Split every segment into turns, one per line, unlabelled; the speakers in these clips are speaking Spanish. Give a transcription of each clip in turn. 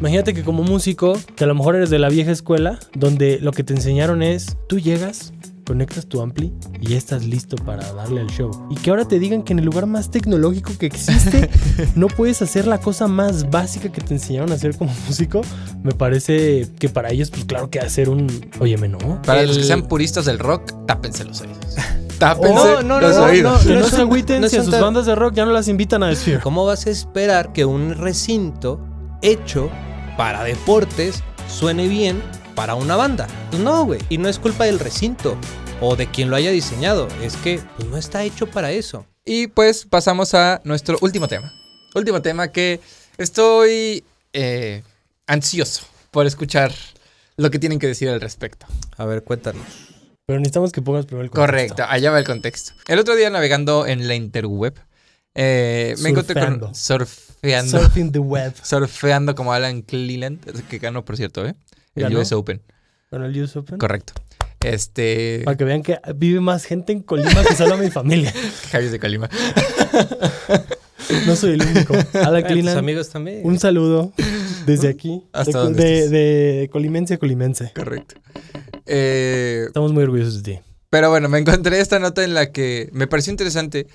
Imagínate que como músico, que a lo mejor eres de la vieja escuela, donde lo que te enseñaron es, tú llegas, conectas tu ampli y ya estás listo para darle al show. Y que ahora te digan que en el lugar más tecnológico que existe no puedes hacer la cosa más básica que te enseñaron a hacer como músico, me parece que para ellos, pues claro que hacer un, óyeme, no. Para los que sean
puristas del rock, tápense los oídos. tápense no, no, no, No, no, se agüiten si a sus bandas
de rock ya no las invitan a decir. ¿Cómo vas a esperar que un recinto hecho para deportes suene bien para una banda. Pues no, güey, y no es culpa del recinto o de quien lo haya diseñado, es que pues, no está hecho para eso. Y pues pasamos a nuestro último tema. Último tema que estoy eh,
ansioso por escuchar lo que tienen que decir al respecto. A ver, cuéntanos.
Pero necesitamos que pongas primero el contexto. Correcto,
allá va el contexto. El otro día navegando en la interweb eh, me encontré con. Surfeando. Surfeando como Alan Cleland, que ganó, por cierto, ¿eh? El US Open.
bueno el US Open? Correcto.
Este. Para
que vean que vive más gente en Colima que solo mi familia.
Javi es de Colima.
no soy el único. Alan Cleland. Tus amigos también. Un saludo desde aquí. Hasta de, de, de, Colimense a Colimense.
Correcto. Eh,
Estamos muy orgullosos
de ti. Pero bueno, me encontré esta nota en la que me pareció interesante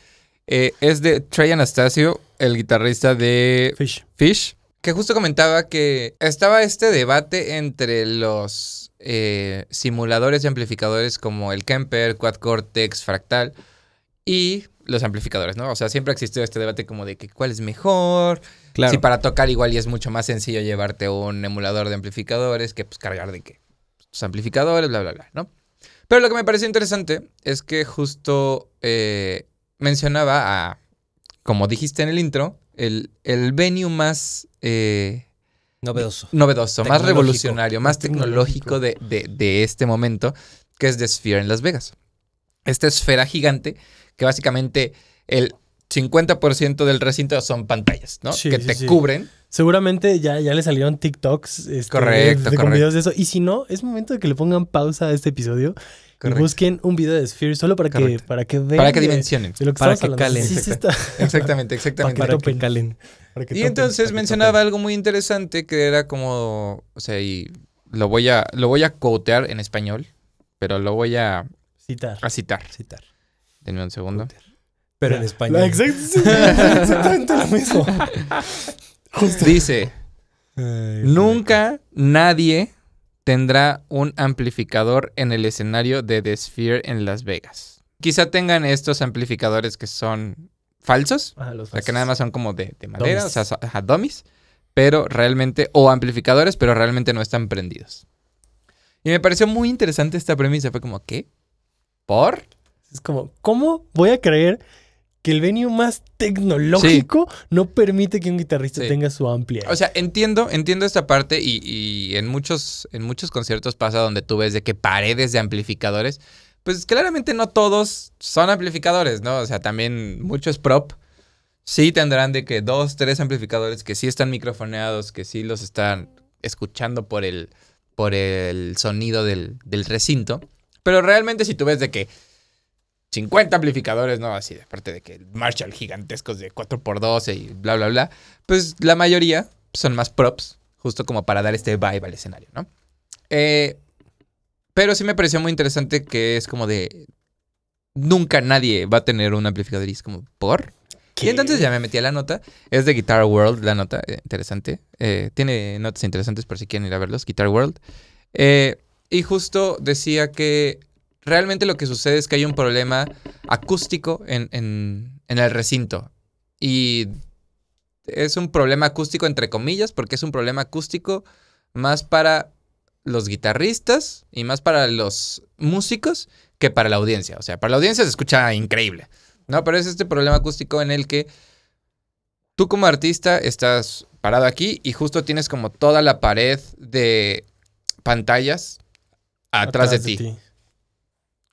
eh, es de Trey Anastasio, el guitarrista de Fish. que justo comentaba que estaba este debate entre los eh, simuladores y amplificadores como el Kemper, Quad Cortex, Fractal y los amplificadores, ¿no? O sea, siempre ha existido este debate como de que cuál es mejor. Claro. Si para tocar igual y es mucho más sencillo llevarte un emulador de amplificadores que pues cargar de qué. amplificadores, bla, bla, bla, ¿no? Pero lo que me parece interesante es que justo eh, mencionaba a, como dijiste en el intro, el, el venue más... Eh, novedoso. Novedoso, más revolucionario, más tecnológico, de, este momento, que es The Sphere en Las Vegas. Esta esfera gigante que básicamente el 50% del recinto son pantallas, ¿no? que te cubren.
Seguramente ya, ya le salieron TikToks este, correcto, con videos de eso. Y si no, es momento de que le pongan pausa a este episodio busquen un video de Sphere solo para que, para que vean. Para que dimensionen. para que calen. Exactamente, exactamente. para, que calen. y
entonces mencionaba algo muy interesante que era como. O sea, y lo voy a, lo voy a cotear en español, pero lo voy a. Citar. A citar. Citar. Denme un segundo.
Pero en español. exactamente lo mismo.
Dice: Nunca nadie tendrá un amplificador en el escenario de The Sphere en Las Vegas. Quizá tengan estos amplificadores que son falsos, O sea, que nada más son como de, de madera, o sea, dummies, pero realmente, o amplificadores, pero realmente no están prendidos. Y me pareció muy interesante esta premisa, fue como, ¿qué? ¿Por? Es como, ¿cómo voy a creer que el venue más
tecnológico no permite que un guitarrista tenga su amplia.
O sea, entiendo, entiendo esta parte y, en, muchos, en muchos conciertos pasa donde tú ves de que paredes de amplificadores, pues claramente no todos son amplificadores, ¿no? O sea, también muchos prop sí tendrán de que dos, tres amplificadores que sí están microfoneados, que sí los están escuchando por el, por el sonido del, del recinto. Pero realmente si tú ves de que 50 amplificadores, ¿no? Así aparte de que Marshall gigantescos de 4x12 y bla, bla, bla. Pues la mayoría son más props, justo como para dar este vibe al escenario, ¿no? Eh, pero sí me pareció muy interesante que es como de. Nunca nadie va a tener un amplificador y es como, ¿por? Y entonces ya me metí a la nota. Es de Guitar World, la nota, eh, interesante. Eh, tiene notas interesantes por si quieren ir a verlos, Guitar World. y justo decía que realmente lo que sucede es que hay un problema acústico en, el recinto. Y es un problema acústico entre comillas, porque es un problema acústico más para los guitarristas y más para los músicos que para la audiencia. O sea, para la audiencia se escucha increíble, ¿no? Pero es este problema acústico en el que tú como artista estás parado aquí y justo tienes como toda la pared de pantallas
atrás, de, ti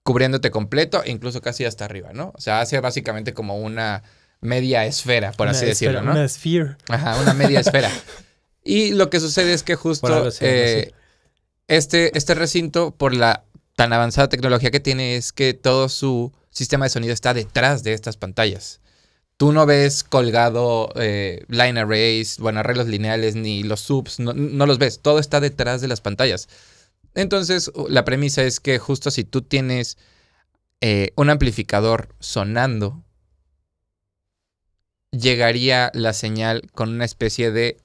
cubriéndote completo incluso casi hasta arriba, ¿no? O sea, hace básicamente como una media esfera, por así decirlo, ¿no? Una esfera. Ajá, una media esfera. Y lo que sucede es que justo eh, este, este recinto, por la tan avanzada tecnología que tiene, es que todo su sistema de sonido está detrás de estas pantallas. Tú no ves colgado eh, line arrays, bueno, arreglos lineales, ni los subs, no los ves. Todo está detrás de las pantallas. Entonces, la premisa es que justo si tú tienes eh, un amplificador sonando, llegaría la señal con una especie de,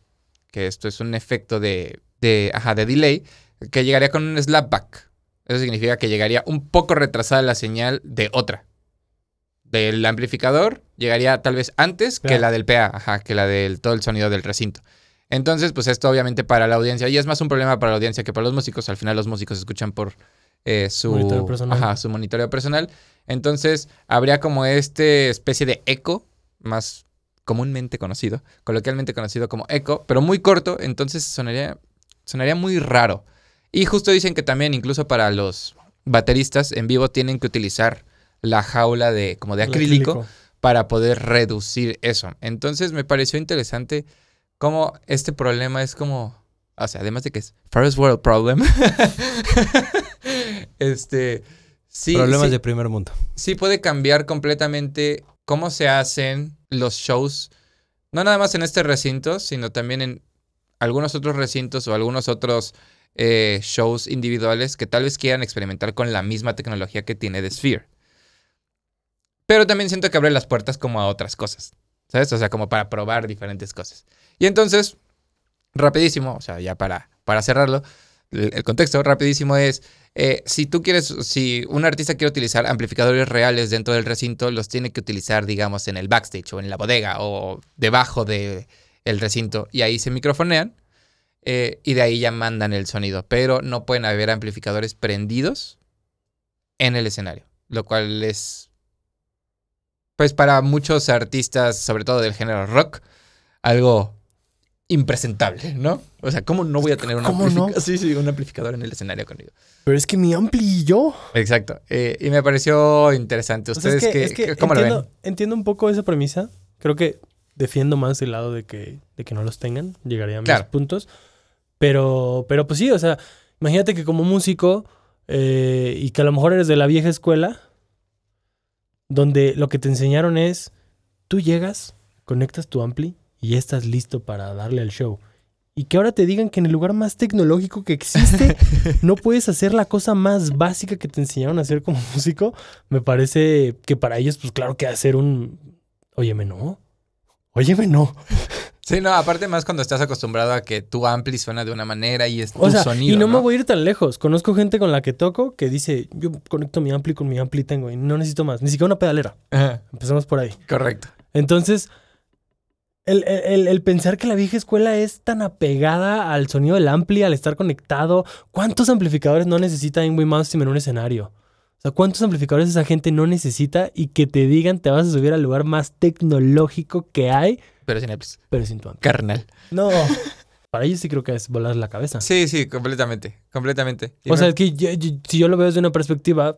que esto es un efecto de, de, ajá, de delay, que llegaría con un slapback. Eso significa que llegaría un poco retrasada la señal de otra. Del amplificador llegaría tal vez antes que la del PA, ajá, que la del todo el sonido del recinto. Entonces, pues esto obviamente para la audiencia, y es más un problema para la audiencia que para los músicos, al final los músicos escuchan por eh, su, monitoreo personal. su monitoreo personal. Entonces, habría como este especie de eco, más comúnmente conocido, coloquialmente conocido como eco, pero muy corto, entonces sonaría, sonaría muy raro. Y justo dicen que también incluso para los bateristas en vivo tienen que utilizar la jaula de como de acrílico, para poder reducir eso. Entonces me pareció interesante como este problema es como, o sea, además de que es first world problem, este, sí, problemas de primer mundo. Sí puede cambiar completamente cómo se hacen los shows, no nada más en este recinto, sino también en algunos otros recintos o algunos otros eh, shows individuales que tal vez quieran experimentar con la misma tecnología que tiene The Sphere. Pero también siento que abre las puertas como a otras cosas. ¿Sabes? O sea, como para probar diferentes cosas. Y entonces, rapidísimo, o sea, ya para, para cerrarlo, el, contexto rapidísimo es, eh, si tú quieres, si un artista quiere utilizar amplificadores reales dentro del recinto, los tiene que utilizar, digamos, en el backstage o en la bodega o debajo del el recinto y ahí se microfonean. Eh, y de ahí ya mandan el sonido, pero no pueden haber amplificadores prendidos en el escenario, lo cual es pues para muchos artistas, sobre todo del género rock, algo impresentable, ¿no? O sea, ¿cómo no voy a tener un, amplificador? Sí, sí, un amplificador en el escenario conmigo?
Pero es que mi ampli y yo.
Exacto. Eh, y me pareció interesante. ¿Ustedes cómo entiendo,
Entiendo un poco esa premisa. Creo que defiendo más el lado de que, de que no los tengan. Llegaría a mis puntos. Pero, pero pues sí, o sea, imagínate que como músico eh, y que a lo mejor eres de la vieja escuela donde lo que te enseñaron es, tú llegas, conectas tu ampli y ya estás listo para darle al show. Y que ahora te digan que en el lugar más tecnológico que existe no puedes hacer la cosa más básica que te enseñaron a hacer como músico, me parece que para ellos, pues claro que hacer un, óyeme,
no, óyeme, no. Sí, no, aparte más cuando estás acostumbrado a que tu ampli suena de una manera y es tu sea, Y no, me
voy a ir tan lejos. Conozco gente con la que toco que dice, yo conecto mi ampli con mi ampli tengo y no necesito más, ni siquiera una pedalera. Ajá. Empezamos por ahí. Correcto. Entonces, el, pensar que la vieja escuela es tan apegada al sonido del ampli, al estar conectado. ¿Cuántos amplificadores no necesita Ingway Malmsteen en un escenario? O sea, ¿cuántos amplificadores esa gente no necesita y que te digan te vas a subir al lugar más tecnológico
que hay? Pero sin Apple. Pero sin tu Carnal. No. para ellos sí creo que es volar la cabeza. Sí, sí, completamente. Completamente. o sea, es que
si yo lo veo desde una perspectiva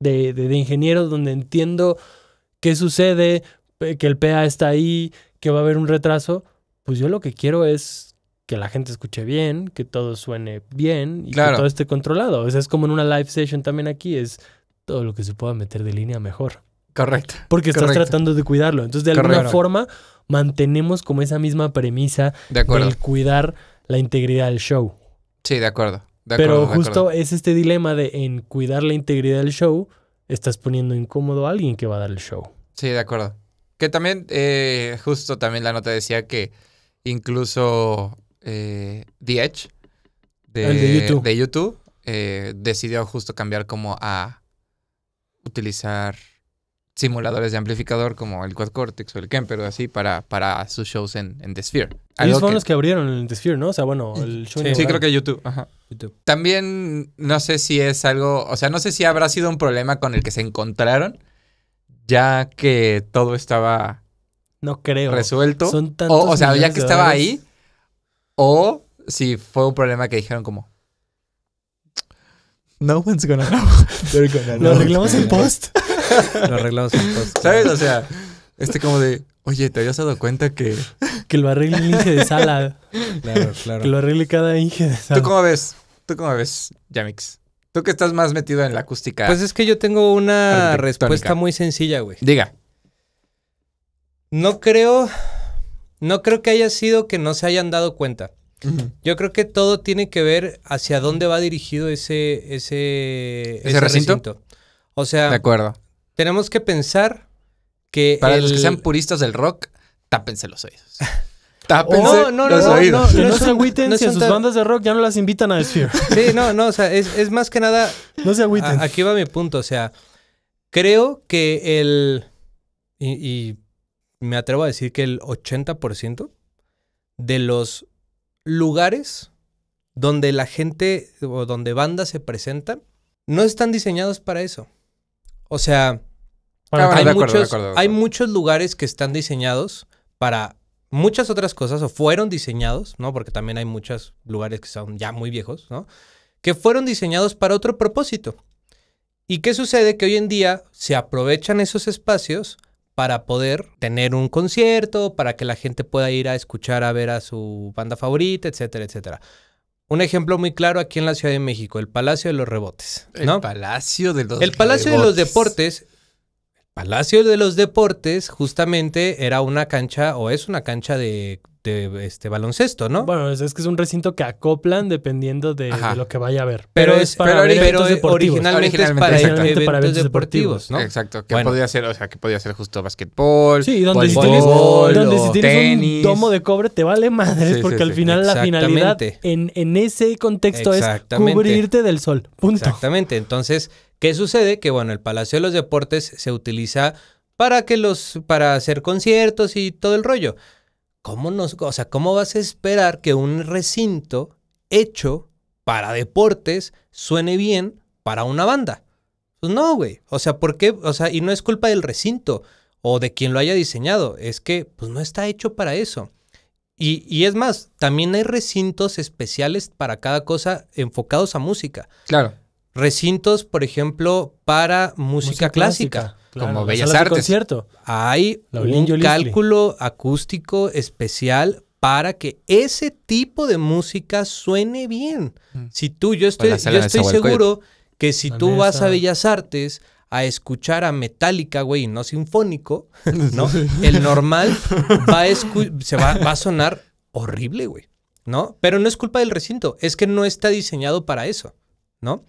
de, de, de ingeniero donde entiendo qué sucede, que el PA está ahí, que va a haber un retraso, pues yo lo que quiero es que la gente escuche bien, que todo suene bien y que todo esté controlado. O sea, es como en una live session también aquí, es todo lo que se pueda meter de línea mejor. Correcto. Porque estás tratando de cuidarlo. Entonces, de alguna forma, mantenemos como esa misma premisa del cuidar la integridad del show.
Sí, de acuerdo. Pero justo
es este dilema de en cuidar la integridad del show, estás poniendo incómodo a alguien que va a dar el show.
Sí, de acuerdo. Que también, eh, justo también la nota decía que incluso eh, The Edge de, YouTube, eh, decidió justo cambiar como a utilizar simuladores de amplificador como el Quad Cortex o el Kemper o así para, para sus shows en, The Sphere. Ellos fueron
los que abrieron en The Sphere, ¿no? O sea, bueno, el
show Sí, creo que YouTube. También no sé si es algo, o sea, no sé si habrá sido un problema con el que se encontraron, ya que todo estaba... No creo. Resuelto. o sea, ya que estaba ahí, o si fue un problema que dijeron como...
No one's gonna know. Lo arreglamos en post. Lo arreglamos en
post. ¿Sabes? O sea, este como de... Oye, ¿te habías dado cuenta que...? Que lo arregle un Inge de sala. Claro, claro. Que lo arregle
cada Inge
de sala. ¿Tú cómo ves? ¿Tú cómo ves, Yamix? Tú que estás más metido en la acústica. Pues es que yo tengo una respuesta muy
sencilla, güey. Diga. No creo no creo que haya sido que no se hayan dado cuenta. Yo creo que todo tiene que ver hacia dónde va dirigido ese, ese, recinto? O sea, de acuerdo. tenemos que pensar que. Para los que sean puristas del rock, tápense los oídos. tápense no, no, los no, oídos. No, no, no, se agüiten si sus
bandas
de rock ya no las invitan a decir. Sí, no, no, o sea, es, más que nada. No se
agüiten. aquí
va mi punto, o sea, creo que el. y me atrevo a decir que el 80% de los lugares donde la gente o donde bandas se presentan no están diseñados para eso. O sea, ah, hay, muchos, hay muchos lugares que están diseñados para muchas otras cosas o fueron diseñados, ¿no? Porque también hay muchos lugares que son ya muy viejos, ¿no? Que fueron diseñados para otro propósito. ¿Y qué sucede? Que hoy en día se aprovechan esos espacios para poder tener un concierto, para que la gente pueda ir a escuchar, a ver a su banda favorita, etcétera, etcétera. Un ejemplo muy claro aquí en la Ciudad de México, el Palacio de los Rebotes. El Palacio de los El Palacio de los Deportes Palacio de los Deportes justamente era una cancha o es una cancha de, este baloncesto, ¿no? Bueno, es, que es un recinto que acoplan dependiendo de, lo que vaya a haber. Pero, es para eventos deportivos. originalmente, es para,
eventos deportivos, ¿no? Exacto, que podía ser, o sea, que podía ser justo basquetbol, sí, donde si tienes, donde si tienes un domo de cobre te vale madre, porque al final la finalidad
en, en ese contexto es cubrirte del sol. Punto.
Exactamente, entonces ¿Qué sucede? Que bueno, el Palacio de los Deportes se utiliza para que los para hacer conciertos y todo el rollo. ¿Cómo nos, o sea, cómo vas a esperar que un recinto hecho para deportes suene bien para una banda? Pues no, güey. O sea, ¿por qué? O sea, y no es culpa del recinto o de quien lo haya diseñado, es que pues no está hecho para eso. Y, y, es más, también hay recintos especiales para cada cosa enfocados a música. Claro recintos, por ejemplo, para música, clásica, como Bellas Artes. Hay un cálculo acústico especial para que ese tipo de música suene bien. Mm. Si tú, yo pues estoy, yo estoy seguro que si tú vas a Bellas Artes a escuchar a Metallica, güey, no sinfónico, ¿no? El normal va a, se va, va a sonar horrible, güey, ¿no? Pero no es culpa del recinto, es que no está diseñado para eso, ¿no?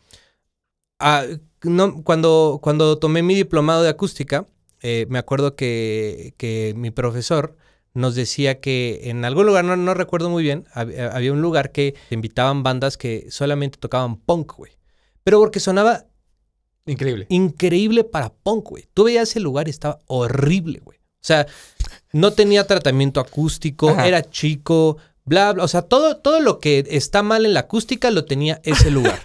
ah, no, cuando, cuando tomé mi diplomado de acústica, eh, me acuerdo que, mi profesor nos decía que en algún lugar, no, recuerdo muy bien, eh, había, un lugar que invitaban bandas que solamente tocaban punk, güey. Pero porque sonaba... Increíble. Increíble para punk, güey. Tú veías el lugar y estaba horrible, güey. O sea, no tenía tratamiento acústico, era chico, bla, bla. O sea, todo, todo lo que está mal en la acústica lo tenía ese lugar.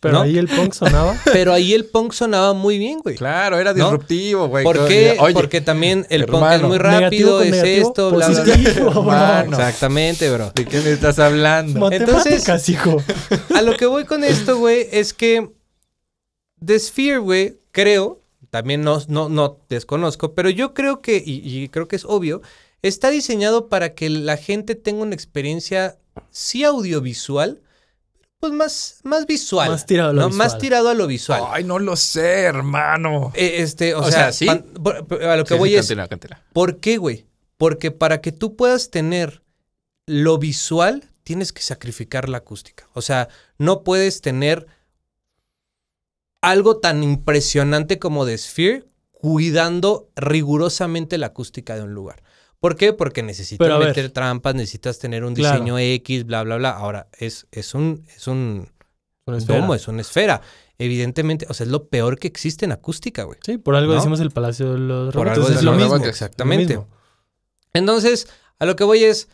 Pero ahí el punk sonaba. Pero ahí el punk sonaba muy bien, güey. Claro, era disruptivo, güey. ¿Por qué? Porque también el punk es muy rápido, es esto, bla, bla, bla. Exactamente, bro. ¿De qué me estás hablando? Entonces, a lo que voy con esto, güey, es que The Sphere, güey, creo, también no, no, no desconozco, pero yo creo que, y, y creo que es obvio, está diseñado para que la gente tenga una experiencia, sí audiovisual, pues más, más visual. Más tirado a lo visual. Ay, no lo sé, hermano. Eh, este, o, sea, a lo que voy es. ¿Por qué, güey? Porque para que tú puedas tener lo visual, tienes que sacrificar la acústica. O sea, no puedes tener algo tan impresionante como The Sphere cuidando rigurosamente la acústica de un lugar. ¿Por qué? Porque necesitas meter trampas, necesitas tener un diseño X, bla, bla, bla. Ahora, es, es un, es un es una esfera. Evidentemente, o sea, es lo peor que existe en acústica, güey. Sí, por algo decimos
el Palacio de los Robots. Por algo es lo mismo. exactamente.
Entonces, a lo que voy es.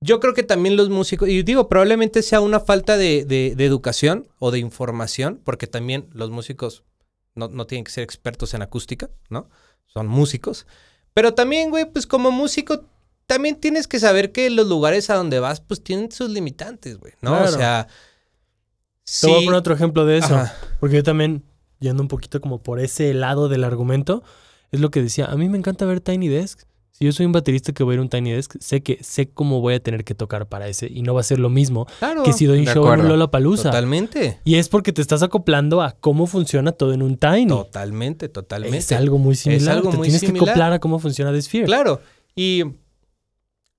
Yo creo que también los músicos, y digo, probablemente sea una falta de, educación o de información, porque también los músicos no, no, tienen que ser expertos en acústica, ¿no? Son músicos. Pero también, güey, pues como músico, también tienes que saber que los lugares a donde vas, pues tienen sus limitantes, güey, ¿no? O sea. Te voy a otro
ejemplo de eso. Porque yo también, yendo un poquito como por ese lado del argumento, es lo que decía. A mí me encanta ver Tiny Desk si yo soy un baterista que voy a ir a un Tiny Desk, sé que sé cómo voy a tener que tocar para ese y no va a ser lo mismo que si doy un show en un Lollapalooza. Totalmente. Y es porque te estás acoplando a cómo funciona todo en un Tiny. Totalmente, totalmente. Es algo muy similar. Es algo te tienes que acoplar a cómo funciona
The Claro. Y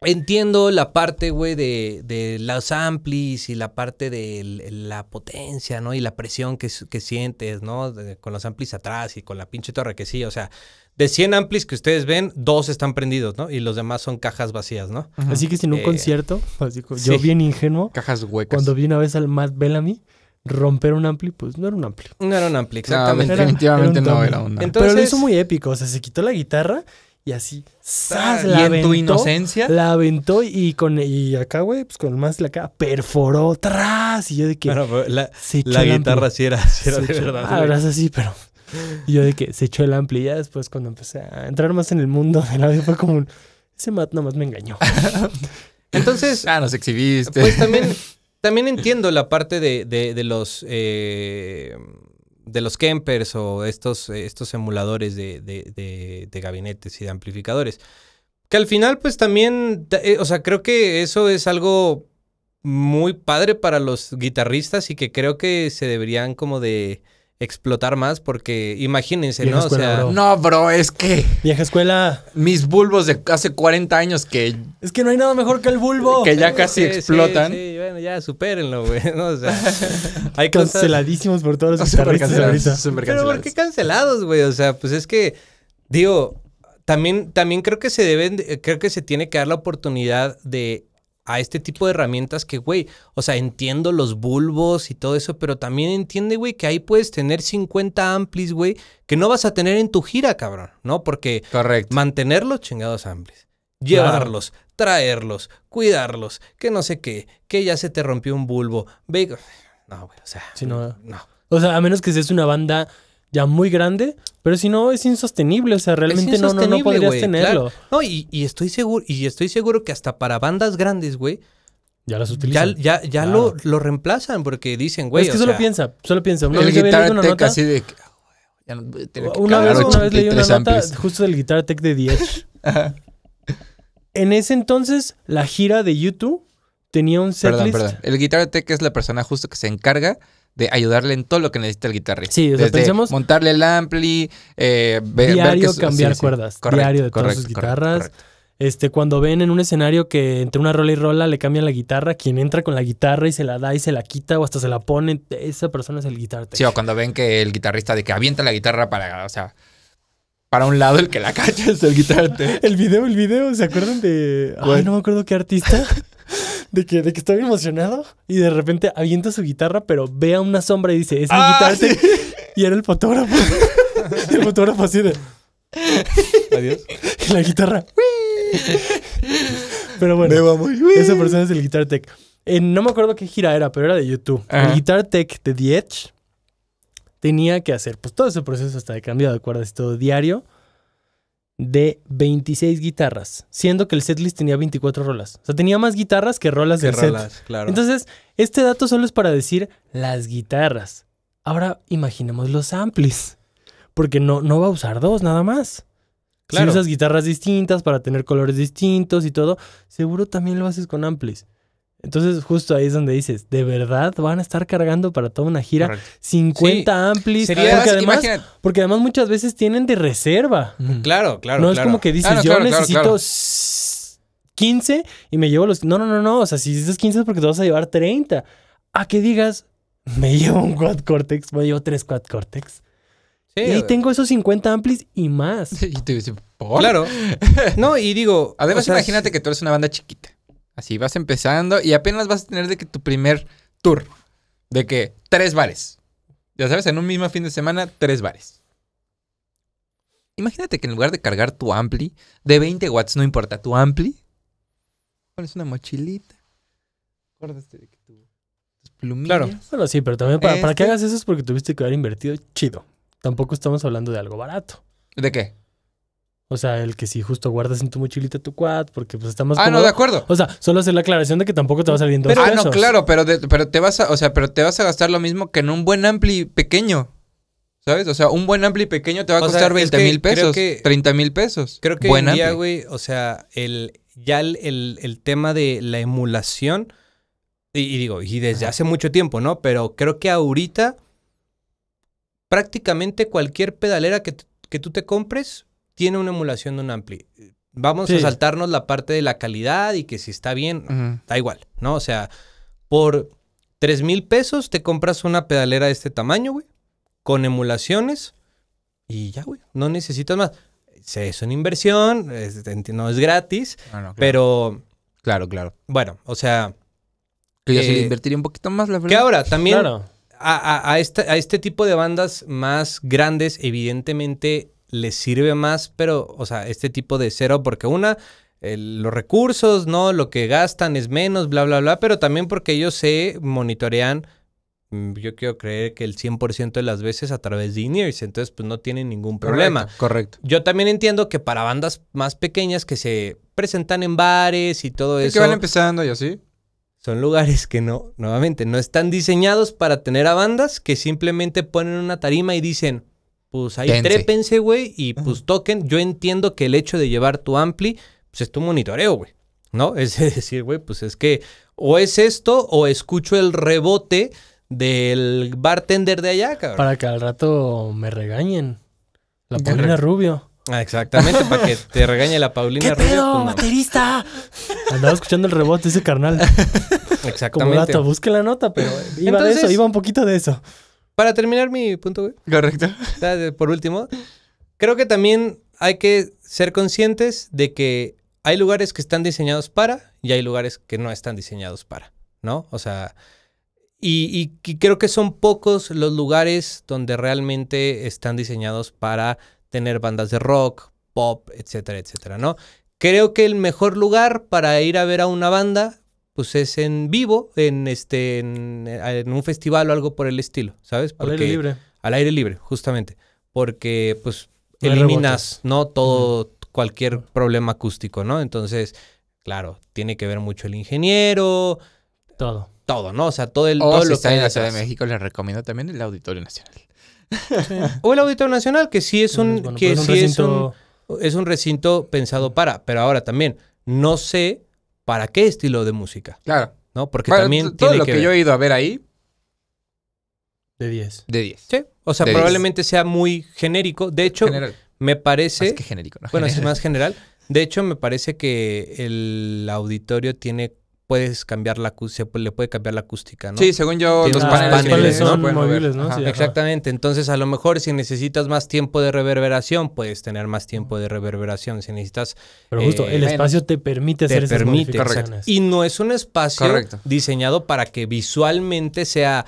Entiendo la parte, güey, de, de los amplis y la parte de la potencia, ¿no? Y la presión que, que sientes, ¿no? con los amplis atrás y con la pinche torre que sí. O sea, de 100 amplis que ustedes ven, dos están prendidos, ¿no? Y los demás son cajas vacías, ¿no? Así que si en un eh, concierto,
yo bien ingenuo. Cajas huecas. Cuando vi una vez al Matt Bellamy romper un ampli, pues no era un ampli. No era un ampli, exactamente. definitivamente no era un ampli. Entonces, Pero lo hizo muy épico, o sea, se quitó la guitarra y así, ¡zas! ¿Y en tu inocencia? La aventó y con y acá, güey, pues con más la cara, perforó, atrás Y yo de que... la, la guitarra sí era, de verdad. es así, pero... Y yo de que se echó el amplio Y ya después cuando empecé a entrar más en el mundo la vida fue como Ese mat nomás me engañó.
Entonces... ah, nos exhibiste. Pues también... También entiendo la parte de, de, de los eh, de los campers o estos, eh, estos emuladores de, gabinetes y de amplificadores. Que al final, pues también, eh, o sea, creo que eso es algo muy padre para los guitarristas y que creo que se deberían como de explotar más porque imagínense, ¿no? o sea,
no, bro, es que vieja escuela,
mis bulbos de hace 40 años que es que no hay nada mejor que el bulbo que ya casi explotan. Sí,
bueno, ya supérenlo, güey, o hay canceladísimos por todos los super cancelados, Pero ¿por qué cancelados, güey? O sea, pues es que digo, también también creo que se deben creo que se tiene que dar la oportunidad de a este tipo de herramientas que, güey, o sea, entiendo los bulbos y todo eso, pero también entiende, güey, que ahí puedes tener 50 amplis, güey, que no vas a tener en tu gira, cabrón, ¿no? Porque mantenerlos chingados amplis, llevarlos, traerlos, cuidarlos, que no sé qué, que ya se te rompió un bulbo, ve... No, güey, o sea, no. O sea, a menos que seas
una banda ya muy grande, pero si no es insostenible, o sea, realmente no, no, podrías tenerlo.
No, y, estoy seguro, y estoy seguro que hasta para bandas grandes, güey. Ya las utilizan. Ya, ya, lo, reemplazan porque dicen, güey. Es que solo piensa, solo piensa. Una vez una nota, una, vez, leí una nota
justo del Guitar Tech de Diez.
en ese entonces, la gira de YouTube
tenía un setlist. Perdón, perdón.
El Guitar Tech es la persona justo que se encarga de ayudarle en todo lo que necesita el guitarrista. Sí, o sea, Desde Montarle el ampli, eh, ver, diario cambiar cuerdas, diario de todas sus guitarras.
este, cuando ven en un escenario que entre una rola y rola le cambian la guitarra, quien entra con la guitarra y se la da y se la quita o hasta se la pone, esa persona es el guitarrista. Sí,
o cuando ven que el guitarrista de que avienta la guitarra para, o sea, para un lado el que la cacha es el guitarrista.
el video, el video, ¿se acuerdan de...? Ay, no me acuerdo qué artista. de que, de emocionado y de repente avienta su guitarra, pero ve a una sombra y dice, es mi ah, Y era el fotógrafo. el fotógrafo así de... Adiós. Y la guitarra. Pero bueno, esa persona es el Guitar no me acuerdo qué gira era, pero era de YouTube. El Guitar de The Edge tenía que hacer pues todo ese proceso hasta de cambio de cuerdas y todo diario de 26 guitarras, siendo que el setlist tenía 24 rolas. O sea, tenía más guitarras que rolas de del set. Entonces, este dato solo es para decir las guitarras. Ahora imaginemos los amplis porque no, no va a usar dos nada más. Claro. Si usas guitarras distintas para tener colores distintos y todo, seguro también lo haces con amplis. Entonces, justo ahí es donde dices, ¿de verdad van a estar cargando para toda una gira 50 amplis? porque, además, muchas veces tienen de reserva.
Claro, claro. No es como que dices, yo necesito
15 y me llevo los... No, no, no, no. O sea, si dices 15 es porque te vas a llevar 30. A que digas, me llevo un quad cortex, me llevo tres quad cortex. Sí, y eh. tengo esos 50 amplis y más. Y te dice, Claro.
no, y digo, además imagínate que tú eres una banda chiquita. Así vas empezando y apenas vas a tener de que tu primer tour. De que tres bares. Ya sabes, en un mismo fin de semana, tres bares. Imagínate que en lugar de cargar tu ampli de 20 watts, no importa, tu ampli, pones una mochilita. Acuérdate de que tu, tus Claro. Bueno, sí, pero también para, para que este hagas eso es porque tuviste que haber invertido
chido. Tampoco estamos hablando de algo barato. ¿De qué? O sea, el que si justo guardas en tu mochilita tu quad, porque pues está más Ah, no, de acuerdo. O sea, solo hacer la aclaración de que tampoco te va a salir Ah, no,
claro, pero, pero te vas a, o sea, pero te vas a gastar lo mismo que en un buen ampli pequeño.
¿Sabes? O sea, un buen ampli pequeño te va a costar 20 mil pesos,
30 mil pesos. Creo que buen
güey, o sea, el, ya el, tema de la emulación, y, digo, y desde hace mucho tiempo, ¿no? Pero creo que ahorita prácticamente cualquier pedalera que tú te compres tiene una emulación de un ampli. Vamos a saltarnos la parte de la calidad y que si está bien, da igual, ¿no? O sea, por 3 mil pesos te compras una pedalera de este tamaño, güey, con emulaciones y ya, güey, no necesitas más. Es una inversión, no es gratis, ah, pero... Claro, claro. Bueno, o sea... Que eh, invertiría un poquito más, la verdad. Que ahora, también este, a este tipo de bandas más grandes, evidentemente les sirve más, pero, o sea, este tipo de cero, porque una, eh, los recursos, ¿no? Lo que gastan es menos, bla, bla, bla, pero también porque ellos se monitorean, mm, yo quiero creer que el 100% de las veces a través de Inears, entonces pues no tienen ningún problema. Correcto, Yo también entiendo que para bandas más pequeñas que se presentan en bares y todo eso. Que van empezando y así. Son lugares que no, nuevamente, no están diseñados para tener a bandas que simplemente ponen una tarima y dicen, pues ahí trépense, güey, y pues toquen. Yo entiendo que el hecho de llevar tu ampli, pues es tu monitoreo, güey. ¿No? Es decir, güey, pues es que o es esto o escucho el rebote del bartender de allá, cabrón. Para que al
rato me regañen. La Paulina Rubio.
Ah, exactamente, para que te regañe la Paulina Rubio. Pedo,
materista! Pues, Andaba escuchando el rebote ese carnal.
Exactamente. Como busque
la nota, pero
iba de eso, iba
un poquito de eso.
Para terminar mi punto, Correcto. Por último, creo que también hay que ser conscientes de que hay lugares que están diseñados para y hay lugares que no están diseñados para, ¿no? O sea, y, y creo que son pocos los lugares donde realmente están diseñados para tener bandas de rock, pop, etcétera, etcétera, ¿no? Creo que el mejor lugar para ir a ver a una banda pues es en vivo, en este, en, un festival o algo por el estilo, ¿sabes? al aire libre. Al aire libre, justamente. Porque, pues, eliminas, ¿no? Todo, cualquier problema acústico, ¿no? Entonces, claro, tiene que ver mucho el ingeniero. Todo. Todo, ¿no? O sea, todo el. todo lo está en la Ciudad de México, les recomiendo también el Auditorio Nacional. o el Auditorio Nacional, que sí es un. que es un es un recinto pensado para, pero ahora también, no sé para qué estilo de música. Claro. ¿No? Porque también. Todo lo que, yo he ido a ver ahí. De 10. De 10. Sí. O sea, probablemente sea muy genérico. De hecho, me parece. Más que genérico, ¿no? Bueno, es más general. De hecho, me parece que el auditorio tiene puedes cambiar la le puede cambiar la acústica, ¿no? Sí, según yo los paneles, son ¿no? ¿no? Exactamente, entonces a lo mejor si necesitas más tiempo de reverberación, puedes tener más tiempo de reverberación, si necesitas Pero justo el eh, espacio te permite hacer te permite, Y no es un espacio diseñado para que visualmente sea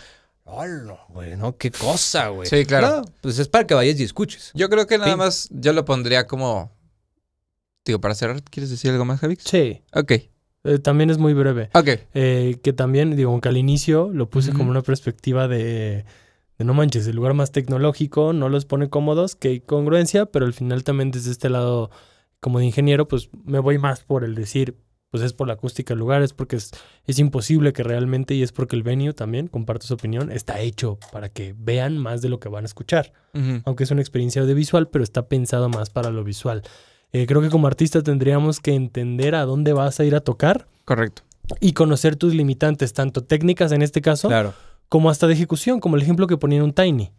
¡Hola, ¡Qué cosa, güey! Sí, claro. pues es para que vayas y escuches. Yo creo que nada más yo lo pondría como...
Digo, para cerrar,
¿quieres decir algo más, javi Sí. Ok. Eh, también es muy breve. Eh, que también, digo, que al inicio lo puse como una perspectiva de, no manches, el lugar más tecnológico, no los pone cómodos, que hay congruencia, pero al final también desde este lado, como de ingeniero, pues me voy más por el decir, pues es por la acústica del lugar, es porque es, imposible que realmente, y es porque el venue también, comparto su opinión, está hecho para que vean más de lo que van a escuchar. Aunque es una experiencia audiovisual, pero está pensado más para lo visual. Eh, creo que como artista tendríamos que entender a dónde vas a ir a tocar. Correcto. Y conocer tus limitantes, tanto técnicas en este caso, como hasta de ejecución, como el ejemplo que ponía en un Tiny.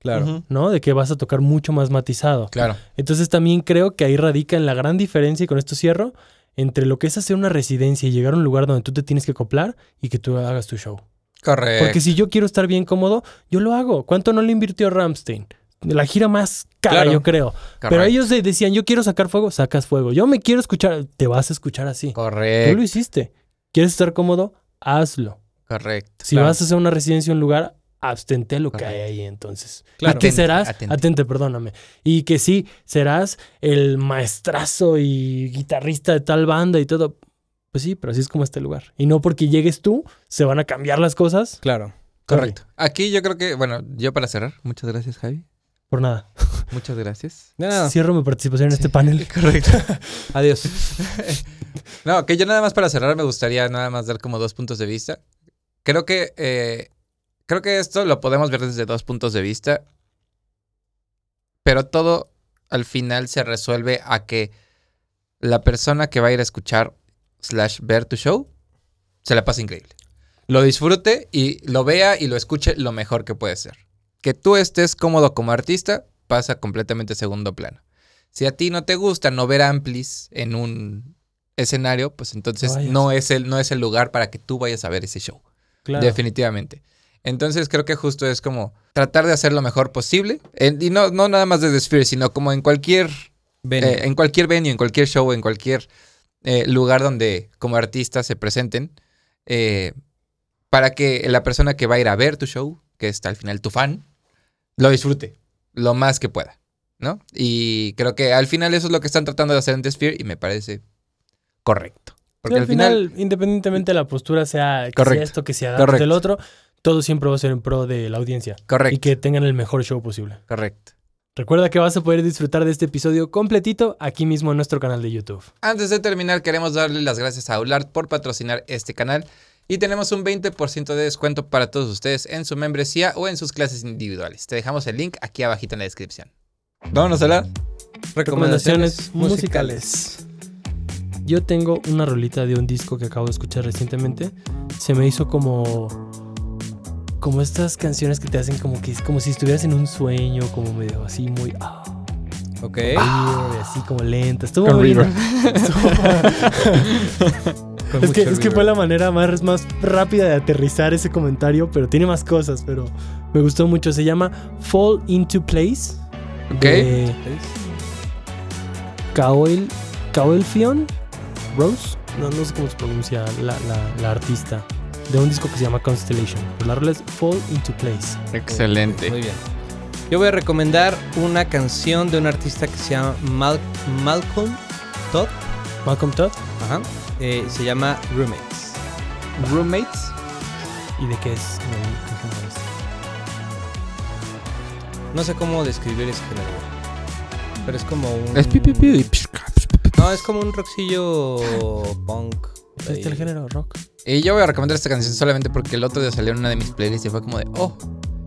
Claro. ¿No? De que vas a tocar mucho más matizado. Claro. Entonces también creo que ahí radica en la gran diferencia, y con esto cierro, entre lo que es hacer una residencia y llegar a un lugar donde tú te tienes que acoplar y que tú hagas tu show. Correcto. Porque si yo quiero estar bien cómodo, yo lo hago. ¿Cuánto no le invirtió Ramstein? la gira más cara, yo creo. Pero ellos decían, yo quiero sacar fuego, sacas fuego. Yo me quiero escuchar, te vas a escuchar así. Correcto. Tú lo hiciste. ¿Quieres estar cómodo? Hazlo.
Correcto. Si vas a hacer una
residencia en un lugar, abstente lo que hay ahí entonces. aquí Y serás, atente. perdóname. Y que sí, serás el maestrazo y guitarrista de tal banda y todo. Pues sí, pero así es como este lugar. Y no porque llegues tú, se van a cambiar las cosas. Claro.
Correcto. Aquí yo creo que, bueno, yo para cerrar, muchas gracias, Javi. Por nada. Muchas gracias.
Cierro mi participación en este panel. Correcto.
Adiós. no, que yo nada más para cerrar me gustaría nada más dar como dos puntos de vista. Creo que, eh, creo que esto lo podemos ver desde dos puntos de vista, pero todo al final se resuelve a que la persona que va a ir a escuchar slash ver tu show se la pase increíble. Lo disfrute y lo vea y lo escuche lo mejor que puede ser. Que tú estés cómodo como artista pasa completamente a segundo plano. Si a ti no te gusta no ver amplis en un escenario, pues entonces no es, el, no es el lugar para que tú vayas a ver ese show. Definitivamente. Entonces creo que justo es como tratar de hacer lo mejor posible. y no, no nada más desde Sphere, sino como en cualquier eh, en cualquier venue, en cualquier show, en cualquier eh, lugar donde como artistas se presenten. Eh, para que la persona que va a ir a ver tu show, que está al final tu fan, lo disfrute lo más que pueda, ¿no? Y creo que al final eso es lo que están tratando de hacer en The Sphere y me parece correcto. Porque al, final,
independientemente de la postura, sea, esto, que sea del otro, todo siempre va a ser en pro de la audiencia. Correcto. Y que tengan el mejor show posible. Correcto. Recuerda que vas a poder disfrutar de este episodio completito aquí mismo en nuestro canal de YouTube.
Antes de terminar, queremos darle las gracias a Ulart por patrocinar este canal. Y tenemos un 20% de descuento para todos ustedes en su membresía o en sus clases individuales. Te dejamos el link aquí abajito en la descripción. Vámonos a la recomendaciones, musicales.
Yo tengo una rolita de un disco que acabo de escuchar recientemente. Se me hizo como como estas canciones que te hacen como que como si estuvieras en un sueño, como medio así muy ah, Ok. así como lenta. Estuvo muy es, que, es que, fue la manera más, más rápida de aterrizar ese comentario, pero tiene más cosas, pero me gustó mucho. Se llama Fall Into Place. Ok. De Rose. No, no, sé cómo se pronuncia la, la, artista. De un disco que se llama Constellation. La rola es Fall Into
Place. Excelente. Muy bien. Yo voy a recomendar una canción de un artista que se llama Malcolm Todd ¿Welcome to? Ajá. Eh, se llama Roommates. Roommates. ¿Y de qué es? No sé cómo describir ese género. Pero es como un. Es No, es como un rockcillo punk. Este es el género rock. Y yo voy a recomendar esta canción
solamente porque el otro día salió en una de mis playlists y fue como de oh.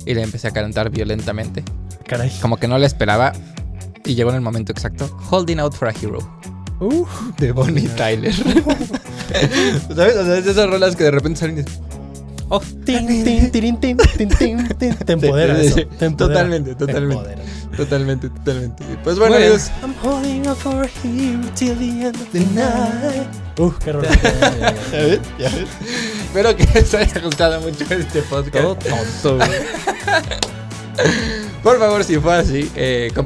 Y la empecé a cantar violentamente. Caray. Como que no la esperaba. Y llegó en el momento exacto. Holding out for a hero. Uh, de Bonnie Tyler. ¿Sabes? O sea, esas rolas que de repente salen Oh, Te
empoderas
Totalmente, totalmente. Totalmente, totalmente. Pues bueno, bueno amigos.
I'm holding up him till the end of the
night. qué rollo. ¿Ya ves? ¿Ya ves? Espero que les haya gustado mucho este podcast. Todo tonto, güey. Por favor, si fue así, eh, con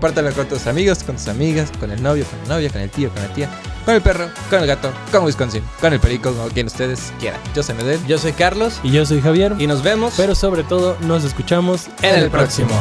tus amigos, con tus amigas, con el novio, con la novia, con el tío, con la tía, con el perro, con el gato, con Wisconsin, con el perico, con quien ustedes quieran. Yo soy Medel. Yo soy Carlos. Y yo soy Javier. Y nos vemos. Pero sobre todo, nos escuchamos en, el, próximo.